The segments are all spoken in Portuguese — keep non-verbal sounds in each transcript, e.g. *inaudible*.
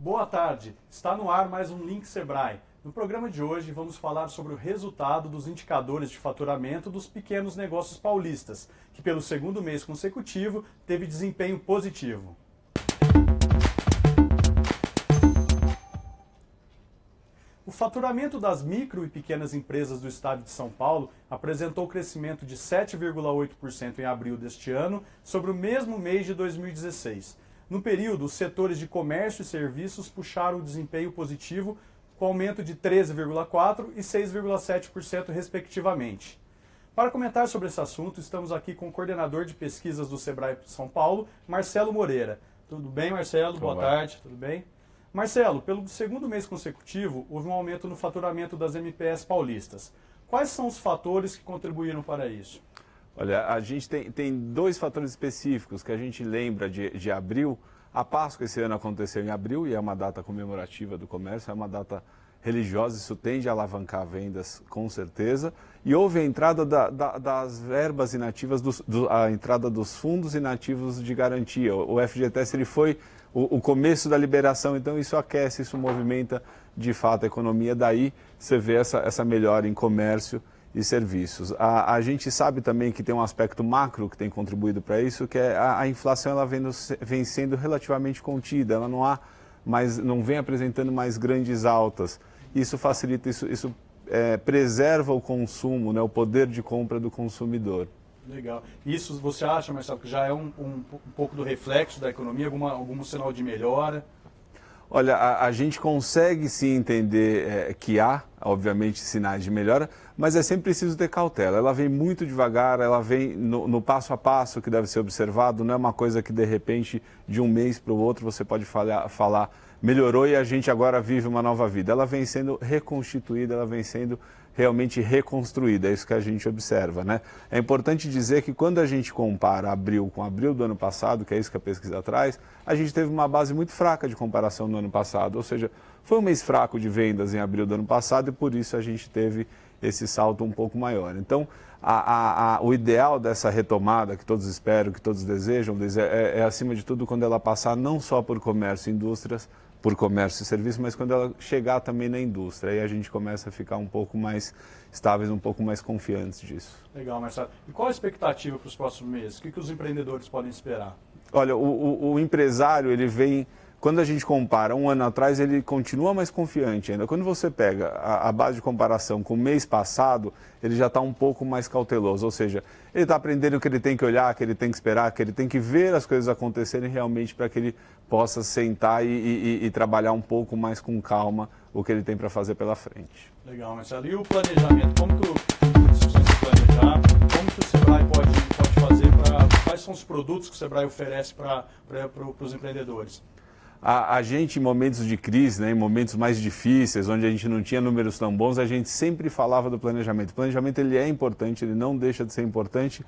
Boa tarde, está no ar mais um Link Sebrae. No programa de hoje vamos falar sobre o resultado dos indicadores de faturamento dos pequenos negócios paulistas, que pelo segundo mês consecutivo teve desempenho positivo. O faturamento das micro e pequenas empresas do estado de São Paulo apresentou crescimento de 7,8% em abril deste ano sobre o mesmo mês de 2016 no período, os setores de comércio e serviços puxaram o desempenho positivo com aumento de 13,4% e 6,7%, respectivamente. Para comentar sobre esse assunto, estamos aqui com o coordenador de pesquisas do Sebrae São Paulo, Marcelo Moreira. Tudo bem, Marcelo? Boa tarde, tudo bem? Marcelo, pelo segundo mês consecutivo, houve um aumento no faturamento das MPS paulistas. Quais são os fatores que contribuíram para isso? Olha, a gente tem, tem dois fatores específicos que a gente lembra de, de abril. A Páscoa esse ano aconteceu em abril e é uma data comemorativa do comércio, é uma data religiosa, isso tende a alavancar vendas com certeza. E houve a entrada da, da, das verbas inativas, dos, do, a entrada dos fundos inativos de garantia. O FGTS ele foi o, o, começo da liberação, então isso aquece, isso movimenta de fato a economia. Daí você vê essa, essa melhora em comércio e serviços. A, a, gente sabe também que tem um aspecto macro que tem contribuído para isso, que é a, a inflação ela vem, no, vem, sendo relativamente contida, ela não há mais, não vem apresentando mais grandes altas. Isso facilita, isso, isso é, preserva o consumo, né, o poder de compra do consumidor. Legal. Isso você acha, Marcelo, que já é um, um, um pouco do reflexo da economia, alguma, algum sinal de melhora? Olha, a, a gente consegue se entender é, que há obviamente, sinais de melhora, mas é sempre preciso ter cautela. Ela vem muito devagar, ela vem no, no passo a passo que deve ser observado, não é uma coisa que, de repente, de um mês para o outro, você pode falhar, falar, melhorou e a gente agora vive uma nova vida. Ela vem sendo reconstituída, ela vem sendo realmente reconstruída, é isso que a gente observa. Né? É importante dizer que quando a gente compara abril com abril do ano passado, que é isso que a pesquisa traz, a gente teve uma base muito fraca de comparação no ano passado, ou seja, foi um mês fraco de vendas em abril do ano passado e por isso a gente teve esse salto um pouco maior. Então, a, a, a, o ideal dessa retomada que todos esperam, que todos desejam, é, é, é, acima de tudo quando ela passar não só por comércio e indústrias, por comércio e serviço, mas quando ela chegar também na indústria. Aí a gente começa a ficar um pouco mais estáveis, um pouco mais confiantes disso. Legal, Marcelo. E qual a expectativa para os próximos meses? O que, que os empreendedores podem esperar? Olha, o, o, o empresário ele vem quando a gente compara um ano atrás, ele continua mais confiante ainda. Quando você pega a, a base de comparação com o mês passado, ele já está um pouco mais cauteloso. Ou seja, ele está aprendendo que ele tem que olhar, que ele tem que esperar, que ele tem que ver as coisas acontecerem realmente para que ele possa sentar e, e, e trabalhar um pouco mais com calma o que ele tem para fazer pela frente. Legal, Marcelo. E o planejamento? Como que você se planejar? Como que o Sebrae pode, pode fazer Quais são os produtos que o Sebrae oferece para os empreendedores? a, a, gente, em momentos de crise, né, em momentos mais difíceis, onde a gente não tinha números tão bons, a gente sempre falava do planejamento. O planejamento ele é importante, ele não deixa de ser importante,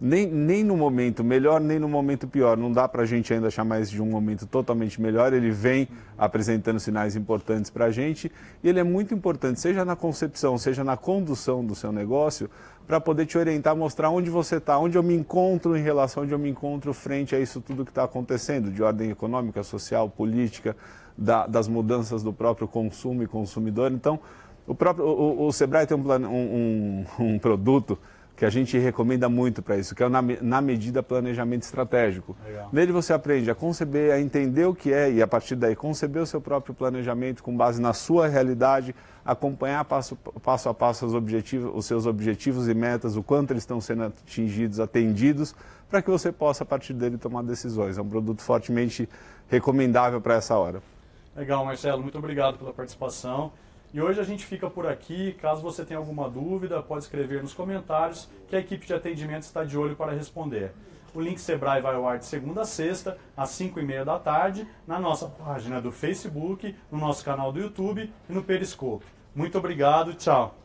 nem, nem no momento melhor, nem no momento pior. Não dá para a gente ainda chamar mais de um momento totalmente melhor. Ele vem apresentando sinais importantes para a gente e ele é muito importante, seja na concepção, seja na condução do seu negócio, para poder te orientar, mostrar onde você está, onde eu me encontro em relação onde eu me encontro frente a isso tudo que está acontecendo, de ordem econômica, social, política, da, das mudanças do próprio consumo e consumidor. Então, o, próprio, o, o Sebrae tem um, um, um, *laughs* um produto que a gente recomenda muito para isso, que é o na, medida planejamento estratégico. Legal. Nele você aprende a conceber, a entender o que é e a partir daí conceber o seu próprio planejamento com base na sua realidade, acompanhar passo, passo a passo os, objetivos, os seus objetivos e metas, o quanto eles estão sendo atingidos, atendidos, para que você possa a partir dele tomar decisões. É um produto fortemente recomendável para essa hora. Legal, Marcelo, muito obrigado pela participação. E hoje a gente fica por aqui. Caso você tenha alguma dúvida, pode escrever nos comentários que a equipe de atendimento está de olho para responder. O link Sebrae vai ao ar de segunda a sexta, às 5 e meia da tarde, na nossa página do Facebook, no nosso canal do YouTube e no Periscope. Muito obrigado, tchau!